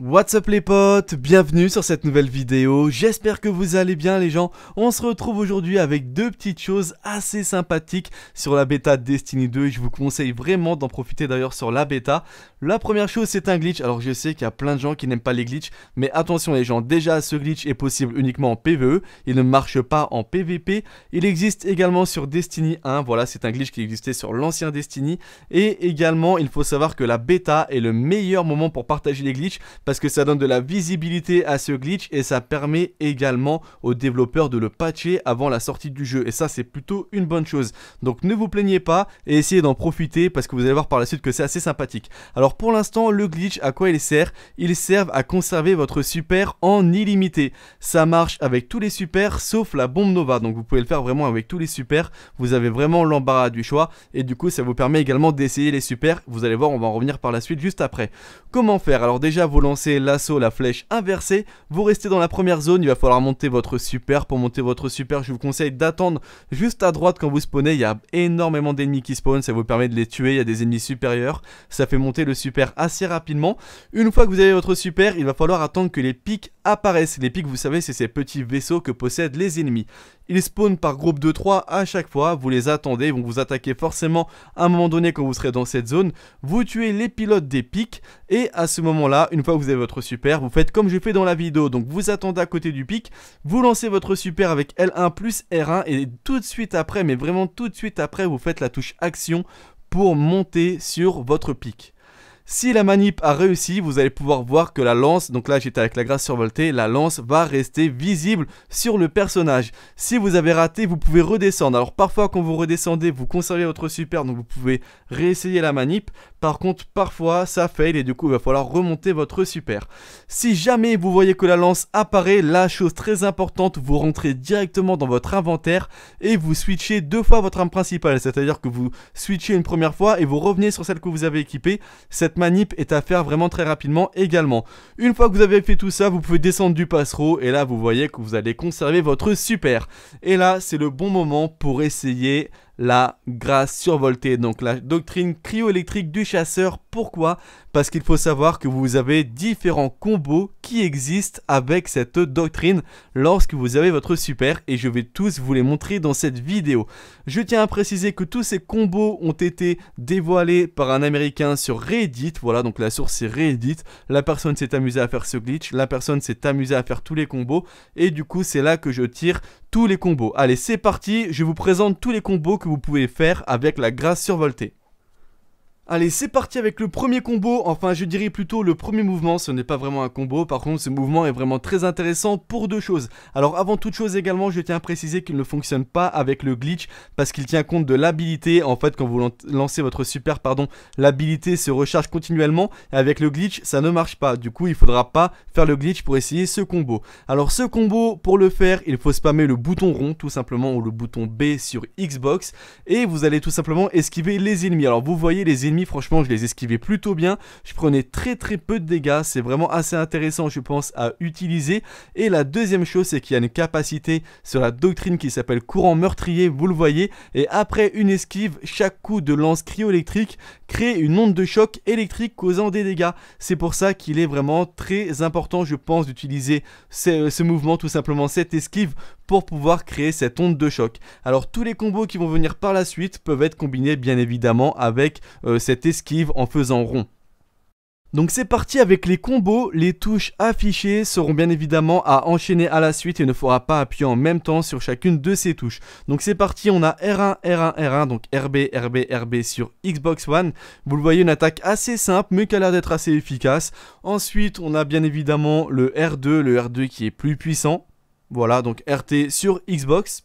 What's up les potes, bienvenue sur cette nouvelle vidéo, j'espère que vous allez bien les gens, on se retrouve aujourd'hui avec deux petites choses assez sympathiques sur la bêta Destiny 2 et je vous conseille vraiment d'en profiter d'ailleurs sur la bêta. La première chose c'est un glitch, alors je sais qu'il y a plein de gens qui n'aiment pas les glitchs, mais attention les gens, déjà ce glitch est possible uniquement en PvE, il ne marche pas en PvP, il existe également sur Destiny 1, voilà c'est un glitch qui existait sur l'ancien Destiny, et également il faut savoir que la bêta est le meilleur moment pour partager les glitches, parce que ça donne de la visibilité à ce glitch et ça permet également aux développeurs de le patcher avant la sortie du jeu et ça c'est plutôt une bonne chose. Donc ne vous plaignez pas et essayez d'en profiter parce que vous allez voir par la suite que c'est assez sympathique. Alors pour l'instant le glitch à quoi il sert Il sert à conserver votre super en illimité. Ça marche avec tous les supers sauf la bombe Nova donc vous pouvez le faire vraiment avec tous les supers. Vous avez vraiment l'embarras du choix et du coup ça vous permet également d'essayer les supers. Vous allez voir on va en revenir par la suite juste après. Comment faire Alors déjà vous lancez l'assaut, la flèche inversée. Vous restez dans la première zone, il va falloir monter votre super. Pour monter votre super, je vous conseille d'attendre juste à droite quand vous spawnez. Il y a énormément d'ennemis qui spawnent, ça vous permet de les tuer. Il y a des ennemis supérieurs, ça fait monter le super assez rapidement. Une fois que vous avez votre super, il va falloir attendre que les pics apparaissent. Les pics, vous savez, c'est ces petits vaisseaux que possèdent les ennemis. Ils spawnent par groupe de 3 à chaque fois, vous les attendez, ils vont vous attaquer forcément à un moment donné quand vous serez dans cette zone. Vous tuez les pilotes des pics et à ce moment-là, une fois que vous avez votre super, vous faites comme je fais dans la vidéo. Donc vous attendez à côté du pic, vous lancez votre super avec L1 plus R1 et tout de suite après, mais vraiment tout de suite après, vous faites la touche action pour monter sur votre pic. Si la manip a réussi, vous allez pouvoir voir que la lance, donc là j'étais avec la grâce survoltée, la lance va rester visible sur le personnage. Si vous avez raté, vous pouvez redescendre. Alors parfois quand vous redescendez, vous conservez votre super, donc vous pouvez réessayer la manip. Par contre, parfois ça fail et du coup il va falloir remonter votre super. Si jamais vous voyez que la lance apparaît, la chose très importante, vous rentrez directement dans votre inventaire et vous switchez deux fois votre arme principale. C'est-à-dire que vous switchez une première fois et vous revenez sur celle que vous avez équipée. Cette manip est à faire vraiment très rapidement également. Une fois que vous avez fait tout ça, vous pouvez descendre du passereau et là vous voyez que vous allez conserver votre super. Et là c'est le bon moment pour essayer la grâce survoltée, donc la doctrine cryoélectrique du chasseur. Pourquoi Parce qu'il faut savoir que vous avez différents combos qui existent avec cette doctrine lorsque vous avez votre super et je vais tous vous les montrer dans cette vidéo. Je tiens à préciser que tous ces combos ont été dévoilés par un américain sur Reddit, voilà donc la source est Reddit, la personne s'est amusée à faire ce glitch, la personne s'est amusée à faire tous les combos et du coup c'est là que je tire tous les combos. Allez, c'est parti, je vous présente tous les combos que vous pouvez faire avec la grâce survoltée. Allez, c'est parti avec le premier combo, enfin je dirais plutôt le premier mouvement, ce n'est pas vraiment un combo, par contre ce mouvement est vraiment très intéressant pour deux choses. Alors avant toute chose également, je tiens à préciser qu'il ne fonctionne pas avec le glitch, parce qu'il tient compte de l'habilité, en fait quand vous lancez votre super, pardon, l'habilité se recharge continuellement, et avec le glitch ça ne marche pas, du coup il faudra pas faire le glitch pour essayer ce combo. Alors ce combo, pour le faire, il faut spammer le bouton rond tout simplement, ou le bouton B sur Xbox, et vous allez tout simplement esquiver les ennemis. Alors vous voyez les ennemis franchement, je les esquivais plutôt bien. Je prenais très très peu de dégâts. C'est vraiment assez intéressant, je pense, à utiliser. Et la deuxième chose, c'est qu'il y a une capacité sur la doctrine qui s'appelle courant meurtrier, vous le voyez. Et après une esquive, chaque coup de lance électrique crée une onde de choc électrique causant des dégâts. C'est pour ça qu'il est vraiment très important, je pense, d'utiliser ce, ce mouvement, tout simplement cette esquive, pour pouvoir créer cette onde de choc. Alors tous les combos qui vont venir par la suite peuvent être combinés bien évidemment avec euh, cette esquive en faisant rond. Donc c'est parti avec les combos, les touches affichées seront bien évidemment à enchaîner à la suite et ne faudra pas appuyer en même temps sur chacune de ces touches. Donc c'est parti, on a R1, R1, R1, donc RB, RB, RB sur Xbox One. Vous le voyez, une attaque assez simple mais qui a l'air d'être assez efficace. Ensuite on a bien évidemment le R2, le R2 qui est plus puissant, voilà, donc RT sur Xbox.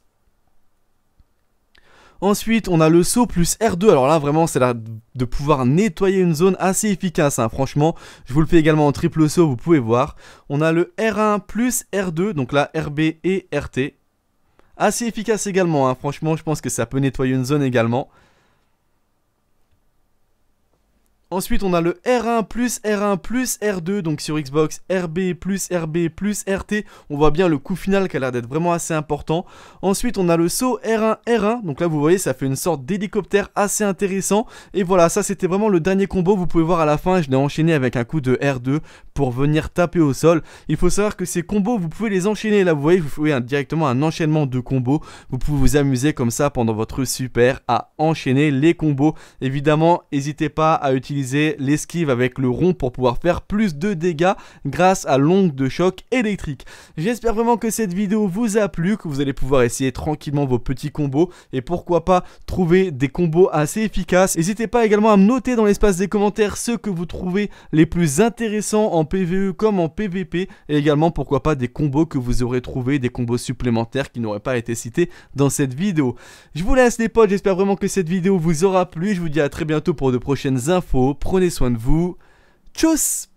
Ensuite, on a le saut plus R2. Alors là, vraiment, c'est là de pouvoir nettoyer une zone assez efficace. Hein. Franchement, je vous le fais également en triple saut, vous pouvez voir. On a le R1 plus R2, donc là, RB et RT. Assez efficace également, hein. franchement, je pense que ça peut nettoyer une zone également. Ensuite, on a le R1 plus R1 plus R2, donc sur Xbox, RB plus RB plus RT. On voit bien le coup final qui a l'air d'être vraiment assez important. Ensuite, on a le saut R1 R1, donc là vous voyez, ça fait une sorte d'hélicoptère assez intéressant. Et voilà, ça c'était vraiment le dernier combo. Vous pouvez voir à la fin, je l'ai enchaîné avec un coup de R2 pour venir taper au sol. Il faut savoir que ces combos, vous pouvez les enchaîner. Là, vous voyez, vous pouvez directement un enchaînement de combos. Vous pouvez vous amuser comme ça pendant votre super à enchaîner les combos. Évidemment, n'hésitez pas à utiliser l'esquive avec le rond pour pouvoir faire plus de dégâts grâce à l'ongle de choc électrique. J'espère vraiment que cette vidéo vous a plu, que vous allez pouvoir essayer tranquillement vos petits combos et pourquoi pas trouver des combos assez efficaces. N'hésitez pas également à me noter dans l'espace des commentaires ceux que vous trouvez les plus intéressants en PvE comme en PvP et également pourquoi pas des combos que vous aurez trouvé, des combos supplémentaires qui n'auraient pas été cités dans cette vidéo. Je vous laisse les potes, j'espère vraiment que cette vidéo vous aura plu, je vous dis à très bientôt pour de prochaines infos, Prenez soin de vous. Tchuss